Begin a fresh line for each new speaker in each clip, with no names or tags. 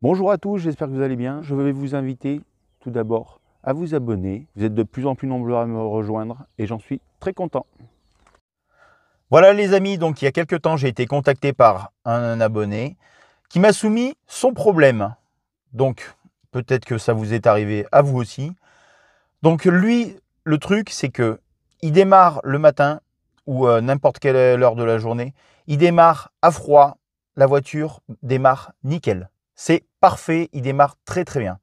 Bonjour à tous, j'espère que vous allez bien. Je vais vous inviter tout d'abord à vous abonner. Vous êtes de plus en plus nombreux à me rejoindre et j'en suis très content. Voilà les amis, donc il y a quelques temps, j'ai été contacté par un abonné qui m'a soumis son problème. Donc peut-être que ça vous est arrivé à vous aussi. Donc lui, le truc, c'est que il démarre le matin ou euh, n'importe quelle heure de la journée. Il démarre à froid, la voiture démarre nickel. C'est parfait, il démarre très très bien.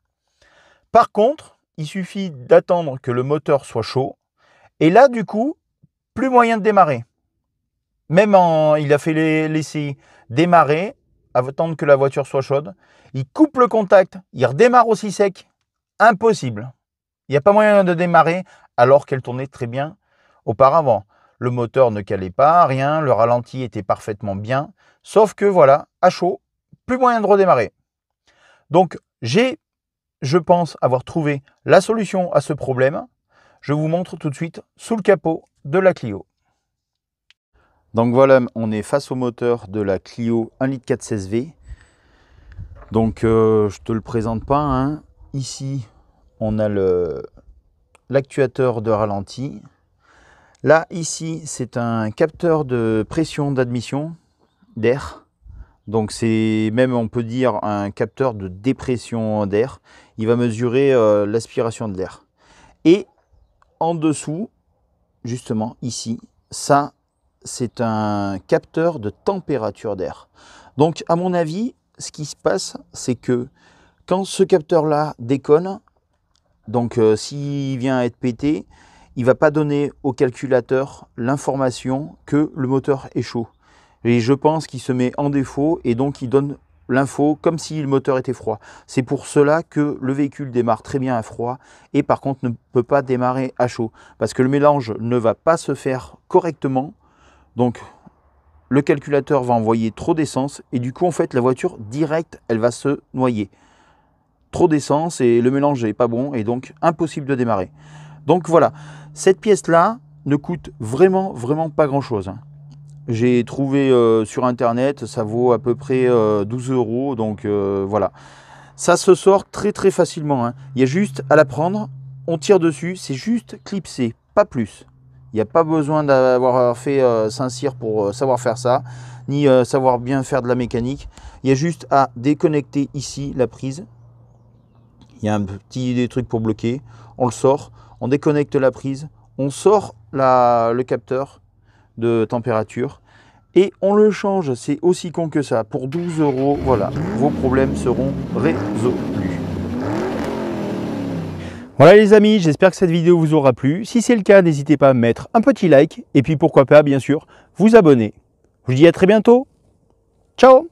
Par contre, il suffit d'attendre que le moteur soit chaud. Et là, du coup, plus moyen de démarrer. Même en, il a fait l'essai démarrer, attendre que la voiture soit chaude. Il coupe le contact, il redémarre aussi sec. Impossible. Il n'y a pas moyen de démarrer alors qu'elle tournait très bien auparavant. Le moteur ne calait pas, rien, le ralenti était parfaitement bien. Sauf que voilà, à chaud, plus moyen de redémarrer. Donc j'ai, je pense, avoir trouvé la solution à ce problème. Je vous montre tout de suite sous le capot de la Clio. Donc voilà, on est face au moteur de la Clio 1 litre 4 16V. Donc je euh, je te le présente pas. Hein. Ici, on a l'actuateur de ralenti. Là, ici, c'est un capteur de pression d'admission d'air. Donc c'est même, on peut dire, un capteur de dépression d'air. Il va mesurer euh, l'aspiration de l'air. Et en dessous, justement ici, ça, c'est un capteur de température d'air. Donc à mon avis, ce qui se passe, c'est que quand ce capteur-là déconne, donc euh, s'il vient à être pété, il ne va pas donner au calculateur l'information que le moteur est chaud. Et je pense qu'il se met en défaut et donc il donne l'info comme si le moteur était froid. C'est pour cela que le véhicule démarre très bien à froid et par contre ne peut pas démarrer à chaud parce que le mélange ne va pas se faire correctement. Donc le calculateur va envoyer trop d'essence et du coup en fait la voiture directe elle va se noyer. Trop d'essence et le mélange n'est pas bon et donc impossible de démarrer. Donc voilà, cette pièce là ne coûte vraiment vraiment pas grand chose. Hein. J'ai trouvé euh, sur internet, ça vaut à peu près 12 euh, euros, donc euh, voilà. Ça se sort très très facilement. Hein. Il y a juste à la prendre, on tire dessus, c'est juste clipsé, pas plus. Il n'y a pas besoin d'avoir fait Saint-Cyr pour savoir faire ça, ni savoir bien faire de la mécanique. Il y a juste à déconnecter ici la prise. Il y a un petit des trucs pour bloquer. On le sort, on déconnecte la prise, on sort la, le capteur de température. Et on le change, c'est aussi con que ça. Pour 12 euros, voilà, vos problèmes seront résolus. Voilà les amis, j'espère que cette vidéo vous aura plu. Si c'est le cas, n'hésitez pas à mettre un petit like et puis pourquoi pas, bien sûr, vous abonner. Je vous dis à très bientôt. Ciao